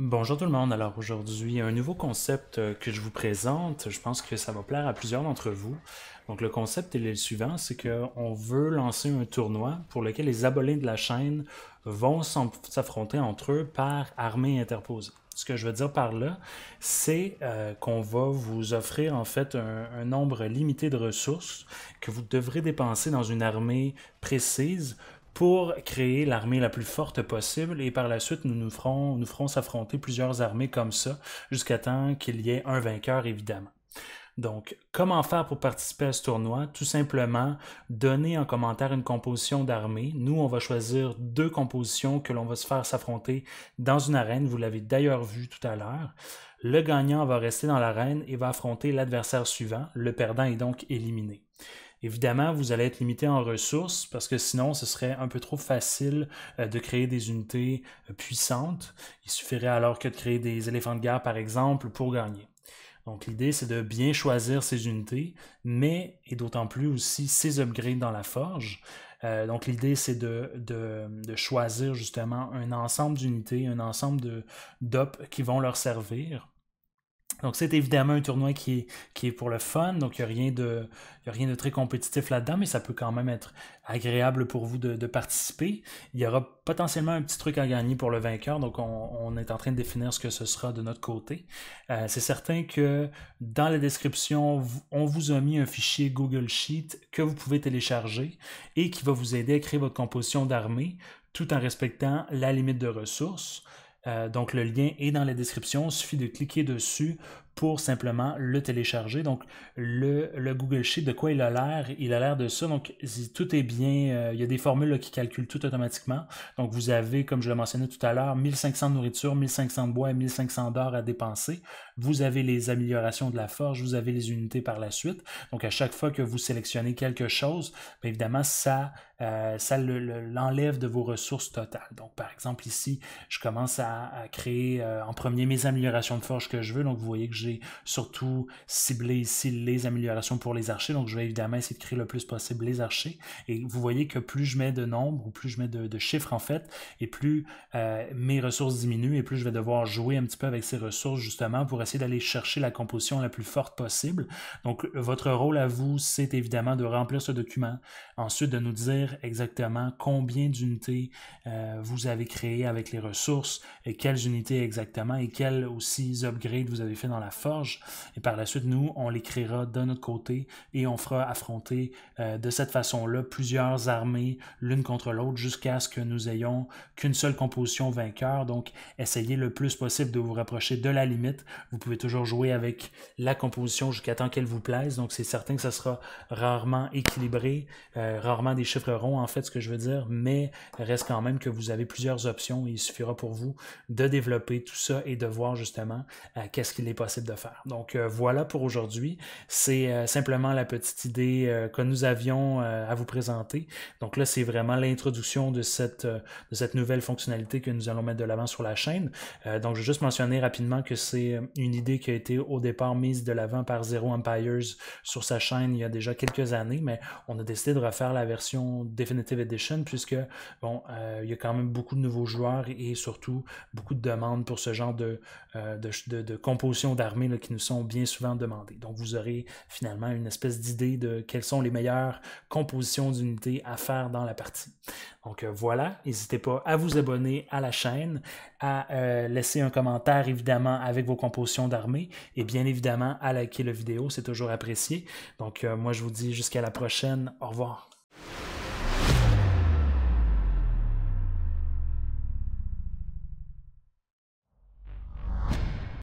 Bonjour tout le monde, alors aujourd'hui un nouveau concept euh, que je vous présente, je pense que ça va plaire à plusieurs d'entre vous. Donc le concept est le suivant, c'est qu'on veut lancer un tournoi pour lequel les abonnés de la chaîne vont s'affronter entre eux par armée interposée. Ce que je veux dire par là, c'est euh, qu'on va vous offrir en fait un, nombre limité de ressources que vous devrez dépenser dans une armée précise pour créer l'armée la plus forte possible et par la suite nous nous ferons, ferons s'affronter plusieurs armées comme ça jusqu'à temps qu'il y ait un vainqueur évidemment. Donc, comment faire pour participer à ce tournoi? Tout simplement, donner en commentaire une composition d'armée. Nous, on va choisir deux compositions que l'on va se faire s'affronter dans une arène. Vous l'avez d'ailleurs vu tout à l'heure. Le gagnant va rester dans l'arène et va affronter l'adversaire suivant. Le perdant est donc éliminé. Évidemment, vous allez être limité en ressources parce que sinon, ce serait un peu trop facile euh, de créer des unités euh, puissantes. Il suffirait alors que de créer des éléphants de guerre, par exemple, pour gagner. Donc l'idée, c'est de bien choisir ses unités, mais et d'autant plus aussi ses upgrades dans la forge. Euh, donc l'idée, c'est de, choisir justement un ensemble d'unités, un ensemble de qui vont leur servir. Donc c'est évidemment un tournoi qui est, pour le fun, donc il n'y a, rien de, rien de très compétitif là-dedans, mais ça peut quand même être agréable pour vous de, participer. Il y aura potentiellement un petit truc à gagner pour le vainqueur, donc on, est en train de définir ce que ce sera de notre côté. Euh, c'est certain que dans la description, on vous a mis un fichier Google Sheet que vous pouvez télécharger et qui va vous aider à créer votre composition d'armée tout en respectant la limite de ressources. Euh, donc le lien est dans la description, il suffit de cliquer dessus pour simplement le télécharger. Donc, le, le, Google Sheet, de quoi il a l'air Il a l'air de ça. Donc, tout est bien. Euh, il y a des formules qui calculent tout automatiquement. Donc, vous avez, comme je le mentionnais tout à l'heure, 1500 de nourriture, 1500 de bois et 1500 d'or à dépenser. Vous avez les améliorations de la forge, vous avez les unités par la suite. Donc, à chaque fois que vous sélectionnez quelque chose, évidemment, ça, euh, ça l'enlève de vos ressources totales. Donc, par exemple, ici, je commence à, créer euh, en premier mes améliorations de forge que je veux. Donc, vous voyez que j'ai surtout cibler ici les améliorations pour les archers. Donc, je vais évidemment essayer de créer le plus possible les archers. Et vous voyez que plus je mets de nombres ou plus je mets de, chiffres, en fait, et plus euh, mes ressources diminuent et plus je vais devoir jouer un petit peu avec ces ressources, justement, pour essayer d'aller chercher la composition la plus forte possible. Donc, votre rôle à vous, c'est évidemment de remplir ce document. Ensuite, de nous dire exactement combien d'unités euh, vous avez créées avec les ressources, et quelles unités exactement et quels aussi upgrades vous avez fait dans la Forge. Et par la suite, nous, on l'écrira de notre côté et on fera affronter euh, de cette façon-là plusieurs armées l'une contre l'autre jusqu'à ce que nous ayons qu'une seule composition vainqueur. Donc, essayez le plus possible de vous rapprocher de la limite. Vous pouvez toujours jouer avec la composition jusqu'à temps qu'elle vous plaise. Donc, c'est certain que ce sera rarement équilibré, euh, rarement des chiffres ronds, en fait, ce que je veux dire, mais reste quand même que vous avez plusieurs options et il suffira pour vous de développer tout ça et de voir justement euh, qu'est-ce qu'il est possible faire. Donc euh, voilà pour aujourd'hui. C'est euh, simplement la petite idée euh, que nous avions à vous présenter. Donc là, c'est vraiment l'introduction de cette, cette nouvelle fonctionnalité que nous allons mettre de l'avant sur la chaîne. donc je vais juste mentionner rapidement que c'est une idée qui a été au départ mise de l'avant par Zero Empires sur sa chaîne il y a déjà quelques années, mais on a décidé de refaire la version Definitive Edition puisque bon, il y a quand même beaucoup de nouveaux joueurs et surtout beaucoup de demandes pour ce genre de, de, de composition d'armes qui nous sont bien souvent demandés Donc, vous aurez finalement une espèce d'idée de quelles sont les meilleures compositions d'unités à faire dans la partie. Donc, euh, voilà. N'hésitez pas à vous abonner à la chaîne, à euh, laisser un commentaire, évidemment, avec vos compositions d'armée et bien évidemment à liker la vidéo. C'est toujours apprécié. Donc, euh, moi, je vous dis jusqu'à la prochaine. Au revoir.